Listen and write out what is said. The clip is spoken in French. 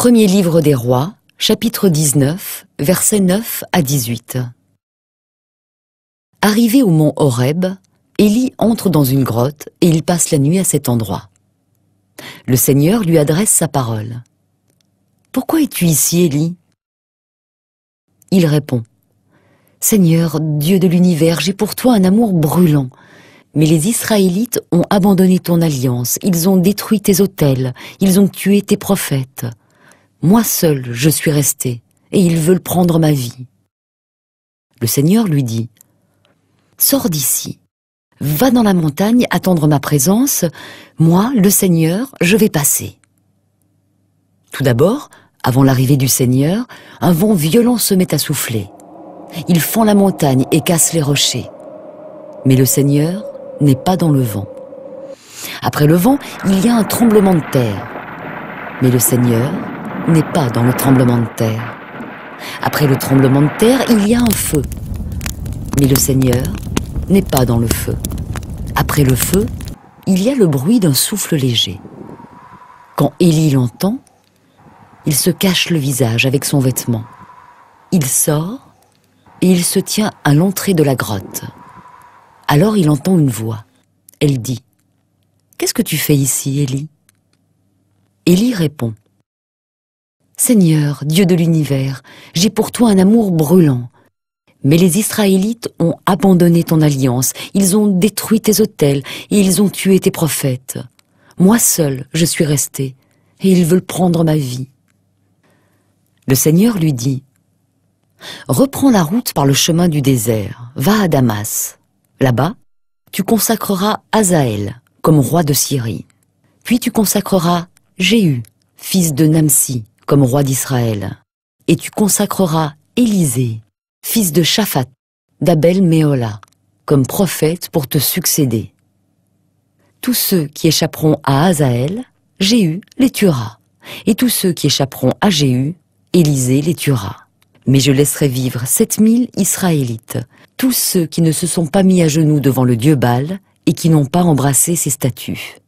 Premier livre des rois, chapitre 19, versets 9 à 18. Arrivé au mont Horeb, Élie entre dans une grotte et il passe la nuit à cet endroit. Le Seigneur lui adresse sa parole. Pourquoi es-tu ici, Élie Il répond. Seigneur, Dieu de l'univers, j'ai pour toi un amour brûlant. Mais les Israélites ont abandonné ton alliance, ils ont détruit tes autels, ils ont tué tes prophètes. Moi seul je suis resté, et ils veulent prendre ma vie. Le Seigneur lui dit, Sors d'ici, va dans la montagne attendre ma présence, moi, le Seigneur, je vais passer. Tout d'abord, avant l'arrivée du Seigneur, un vent violent se met à souffler. Il fend la montagne et casse les rochers. Mais le Seigneur n'est pas dans le vent. Après le vent, il y a un tremblement de terre. Mais le Seigneur n'est pas dans le tremblement de terre. Après le tremblement de terre, il y a un feu. Mais le Seigneur n'est pas dans le feu. Après le feu, il y a le bruit d'un souffle léger. Quand Élie l'entend, il se cache le visage avec son vêtement. Il sort et il se tient à l'entrée de la grotte. Alors il entend une voix. Elle dit ⁇ Qu'est-ce que tu fais ici, Élie ?⁇ Élie répond ⁇ Seigneur, Dieu de l'univers, j'ai pour toi un amour brûlant. Mais les Israélites ont abandonné ton alliance, ils ont détruit tes autels, et ils ont tué tes prophètes. Moi seul, je suis resté, et ils veulent prendre ma vie. Le Seigneur lui dit, Reprends la route par le chemin du désert, va à Damas. Là-bas, tu consacreras Azaël comme roi de Syrie. Puis tu consacreras Jéhu, fils de Namsi, comme roi d'Israël. Et tu consacreras Élisée, fils de Shaphat, d'Abel Méola, comme prophète pour te succéder. Tous ceux qui échapperont à Azaël, Jéhu les tuera, et tous ceux qui échapperont à Jéhu, Élisée les tuera. Mais je laisserai vivre sept mille Israélites, tous ceux qui ne se sont pas mis à genoux devant le dieu Baal et qui n'ont pas embrassé ses statues.